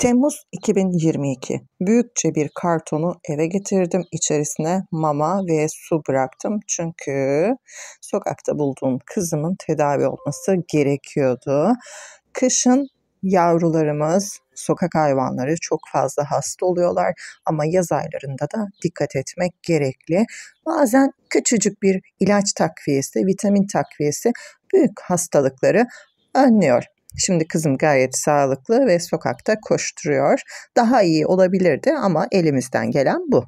Temmuz 2022. Büyükçe bir kartonu eve getirdim. İçerisine mama ve su bıraktım. Çünkü sokakta bulduğum kızımın tedavi olması gerekiyordu. Kışın yavrularımız, sokak hayvanları çok fazla hasta oluyorlar ama yaz aylarında da dikkat etmek gerekli. Bazen küçücük bir ilaç takviyesi, vitamin takviyesi büyük hastalıkları önlüyor. Şimdi kızım gayet sağlıklı ve sokakta koşturuyor. Daha iyi olabilirdi ama elimizden gelen bu.